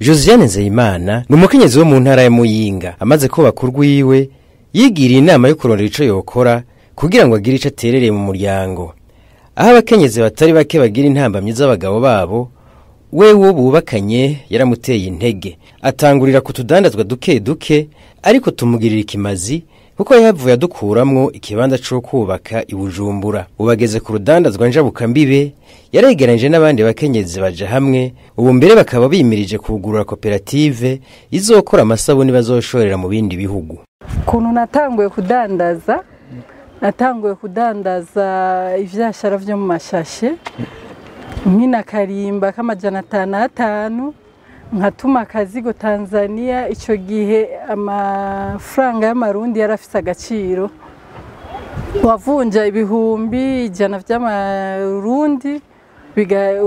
josiane nzeyimana ni umukenyezi wo mu ntara ya muyinga amaze kubaka urwiwe yigiriye inama yo kurondera icyo yokora kugira ngo agire icyo aterereye mu muryango aho abakenyezi batari bake bagira intambamyi z'abagabo babo we wo bubakanye yaramuteye intege atangurira ku tudandazwa duke duke ariko tumugirira ikimazi kuko yavuye adukuramwo ikibanza cyo kubaka i Bujumbura ubageze ku rudandazwa njabukambibe yaregeranyije n'abandi bakenyezi baje hamwe ubu mbere bakaba bimirije kugurura koperative izokora amasabuni bazoshorera mu bindi bihugu kuntu natanguye kudandaza natanguye kudandaza ivyashara vyo mu mashashe nk'inakarimba k'amajana atanu atanu nkatuma akazigo tanzania icyo gihe amafaranga y'amarundi yari afite agaciro wavunja ibihumbi ijana by'amarundi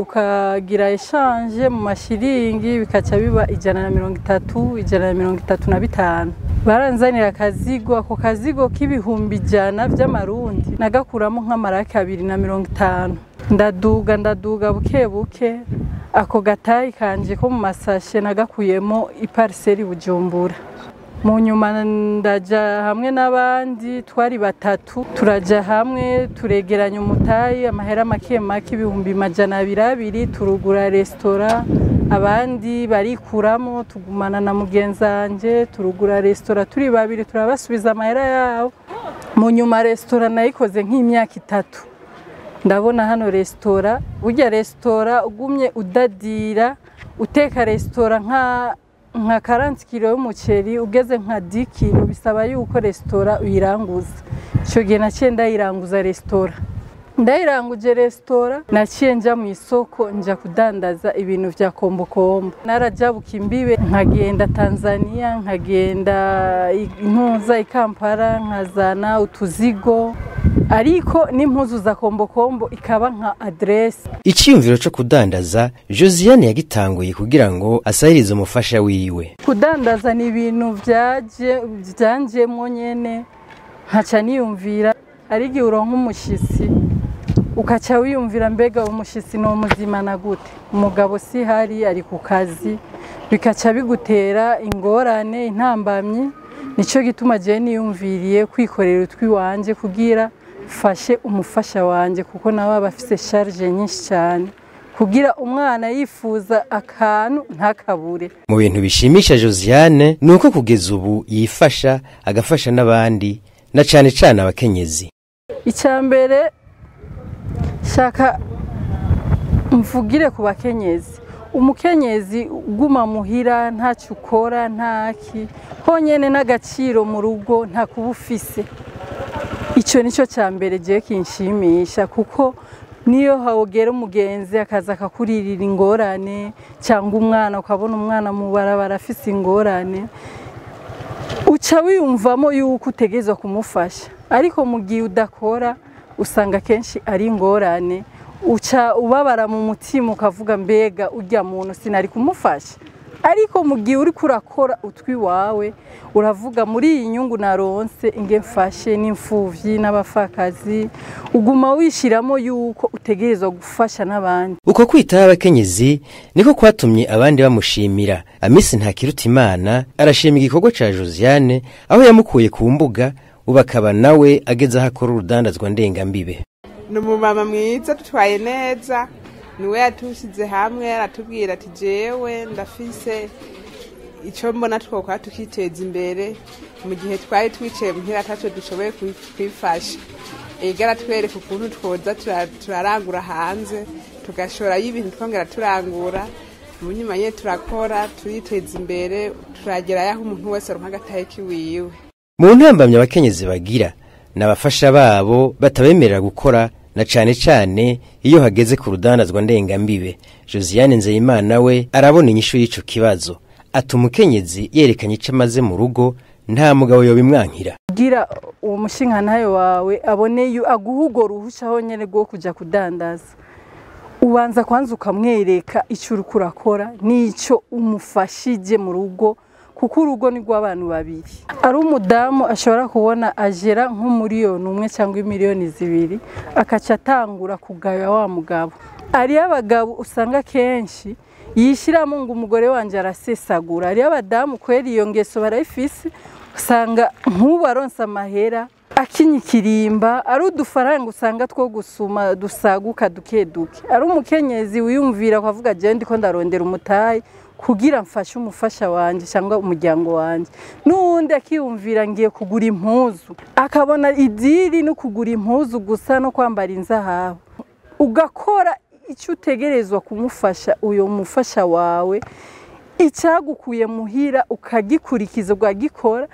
ukagira eshanje mu mashiringi bikaca biba ijana na mirongo itatu ijana na mirongo itatu na bitanu baranzanira akazigo ako kazigo k'ibihumbi ijana by'amarundi nagakuramo nk'amarake abiri na mirongo itanu ndaduga ndaduga buke buke ako gatayi kanjye ko mu masashe nagakuyemo ipariseri bujumbura mu nyuma ndajya hamwe n'abandi twari batatu turajya hamwe turegeranya umutayi amahera make make ibihumbi majana abiri abiri turugura resitora abandi barikuramo tugumana na mugenzi wanjye turugura resitora turi babiri turabasubiza amahera yabo mu nyuma resitora nayikoze nk'imyaka itatu ndabona hano resitora burya resitora ugumye udadira uteka resitora nka karanti kiro y'umuceri ugeze nka di bisaba yuko resitora uyiranguza icyo gihe naciye ndayiranguza resitora ndayiranguje resitora naciye njya mu isoko njya kudandaza ibintu bya kombokombo narajabuka imbibe nkagenda tanzania nkagenda intuza ikampara nkazana utuzigo ariko n'impuzuza kombokombo ikaba nka aderesi icyiyumviro cyo kudandaza josiane yagitanguye kugira ngo asahirize umufasha wiwe kudandaza ni ibintu byanjemo nyine nkaca niyumvira ari igihe uronka umushyitsi ukaca wiyumvira mbega umushyitsi ni umuzima na gute umugabo si hari ari ku kazi bikaca bigutera ingorane intambamyi nicyo gituma Jenny yumviriye kwikorera utwi wanjye kugira fashe umufasha wanjye kuko nawe aba afite sharije nyinshi cyane kugira umwana yifuza akantu ntakabure mu bintu bishimisha josiane ni uko kugeza ubu yifasha agafasha n'abandi na cyane cyane abakenyezi icya mbere shaka mvugire ku bakenyezi umukenyezi uguma muhira ntacyo ukora ntaki honyine n'agaciro mu rugo nta ntakubufise icyo nicyo cya mbere gihe kinshimisha kuko niyo hawugera umugenzi akaza akakuririra ingorane cyangwa umwana ukabona umwana mu barabara afise ingorane uca wiyumvamo yuko utegereza kumufasha ariko mu gihe udakora usanga akenshi ari ingorane uca ubabara mu mutima ukavuga mbega ujya muntu sinari kumufasha ariko mu gihe uri kurakora utwi wawe uravuga muri iyi nyungu naronse inge mfashe n'imfubyi n'abapfakazi uguma wishiramo yuko utegerezwa gufasha n'abandi uko kwitaho abakenyezi niko kwatumye abandi bamushimira amisi ntakirutimana arashima igikorwa cya josiane aho yamukuye ku mbuga ubakaba nawe ageze aho akora urudandazwa ndengambibe ni umumama mwiza dutwaye neza niwe yatushyize hamwe aratubwira ati jewe ndafise icyo mbona twakora tukiteza imbere mu gihe twari twicaye muhira atacyo dushoboye kwifasha igara twereka ukuntu twoza turarangura hanze tugashorayo ibintu twongera turangura nyuma ye turakora turiteza imbere turagerayo aho umuntu wese aronka agatahe k'iwiwe mu ntambamyi abakenyezi bagira ni abafasha babo batabemerera gukora na cyane cyane iyo hageze ku rudanazwa ndengambibe josiane nzeyimana we arabona inyishu y'icyo kibazo ati umukenyezi yerekanye icyo amaze mu rugo nta mugabo yabimwankira bwira uwo mushinkanayo wawe abone aguhugo aho nyine rwo kujya kudandaza ubanza kwanza ukamwereka icyo uri kurakora n'icyo umufashije mu rugo kuko urugo ni rw'abantu babiri ari umudamu ashobora kubona agera nk'umuriyoni umwe cyangwa miliyoni zibiri akaca atangura kugaya wa mugabo ariyo abagabo usanga kenshi yishyiramo ngo umugore wanjye arasesagura ariyo abadamu kubera iyo ngeso barayifise usanga nk'ubu aronsa amahera akinya ikirimba ari udufaranga usanga two gusuma dusaguka duke duke ari umukenyezi wiyumvira ko avuga agenda ko ndarondera umutayi kugira mfashe umufasha wanjye cyangwa umuryango wanjye n'uwundi akiyumvira ngiye kugura impuzu akabona idiri no kugura impuzu gusa no kwambara inzahabu ugakora icyo utegerezwa kumufasha uyu mufasha wawe icyagukuye muhira ukagikurikiza ugagikora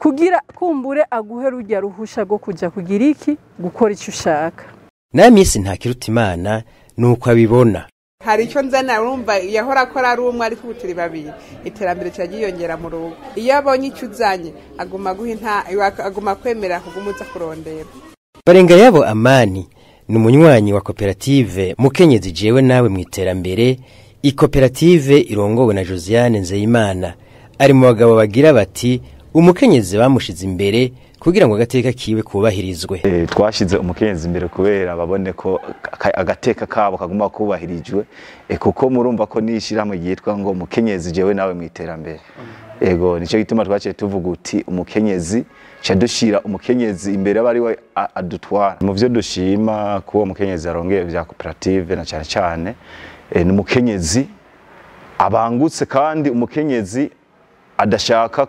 kugira kumbure aguhe rujya ruhusha rwo kujya kugira iki gukora icyo ushaka na minsi ntakiruta imana ni uko abibona hari icyo nzana urumva yahora akora ari umwe ariko ubu turi babiri iterambere kiragiyongera mu rugo iyo abonye icyo uzanye aguma kwemera kugumuza kurondera barenga yabo amani ni umunywanyi wa koperative mukenyezi jewe nawe mu iterambere ikoperative irongowe na josiane nzeyimana ari mu bagabo bagira bati umukenyezi bamushize imbere kugira ngo agateka kiwe kubahirizwe eh, twashyize umukenzi imbere kubera babone ko agateka kabo kagomba kubahirijwe eh, kuko murumva ko n'ishyirahamwe ryitwa ngo umukenyezi jyewe nawe mu iterambere ego nicyo gituma twaciye tuvuga uti umukenyezi cya dushyira umukenyezi imbere aba ari we adutwara mu byo dushima kuba umukenyezi yarongeye bya koperative na cyane cyane eh, ni umukenyezi abangutse kandi umukenyezi adashaka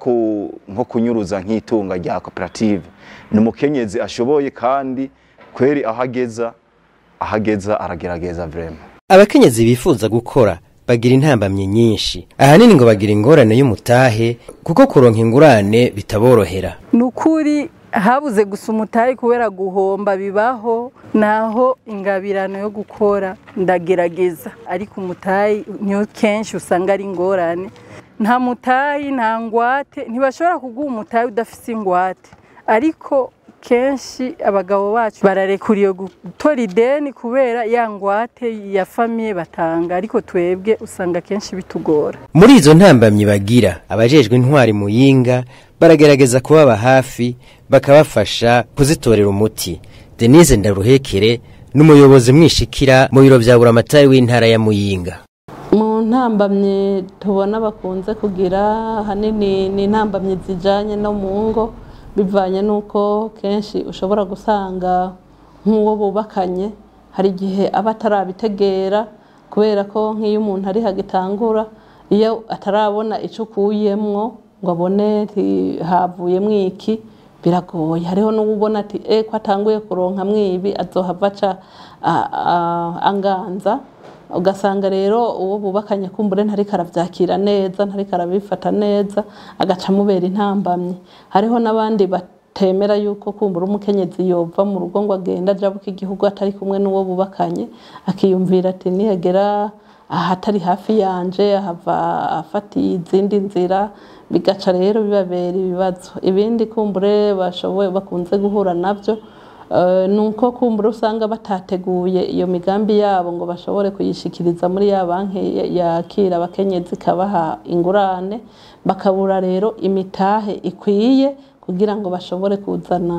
nko kunyuruza nk'itunga rya koperative ni umukenyezi ashoboye kandi kweri ahageza ageza aragerageza vurema abakenyezi bifuza gukora bagira intambamyi nyinshi ahanini ngo bagira ingorane y'umutahe kuko kuronka ingurane bitaborohera ni ukuri habuze gusa umutahe kubera guhomba bibaho naho ingabirano yo gukora ndagerageza ariko umutahe niyo kenshi usanga ari ingorane nta mutayi nta ngwate ntibashobora kuguha umutayi udafite ingwate ariko kenshi abagabo bacu bararekura iyo gutora ideni kubera ya ngwate ya famiye batanga ariko twebwe usanga kenshi bitugora muri izo ntambamyi bagira abajejwe intwari muyinga baragerageza kubaba hafi bakabafasha kuzitorera umuti denise ndaruhekere n'umuyobozi mwishikira mu biro bya buramatari w'intara ya muyinga ntambamyi tubona bakunze kugira ahanini ni intambamyi zijyanye no mu ngo bivanye n'uko kenshi ushobora gusanga nk'uwo bubakanye hari igihe aba atarabitegera kubera ko nk'iyo umuntu ari hagitangura iyo atarabona icyo ukuyemwo ngo abone havuyemo iki biragoye hariho n'uwo ubona ati ko atanguye kuronka mwibi azohava aca anganza ugasanga rero uwo bubakanye kumbure ntari karabyakira neza ntari karabifata neza agaca amubera intambamye. hariho n'abandi batemera yuko kumbura umukenyezi yova mu rugo ngo agenda ajya igihugu atari kumwe n'uwo bubakanye akiyumvira ati nihagera ahatari hafi yanje ahava afatiye izindi nzira bigaca rero bibabera ibibazo ibindi kumbure bashoboye bakunze guhura nabyo Eh, ni uko kumbura usanga batateguye iyo migambi yabo ngo bashobore kuyishikiriza muri ya banki yakira abakenyezi ikabaha ingurane bakabura rero imitahe ikwiye kugira ngo bashobore kuzana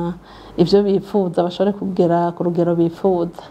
ibyo bifuza bashobore kugera ku rugero bifuza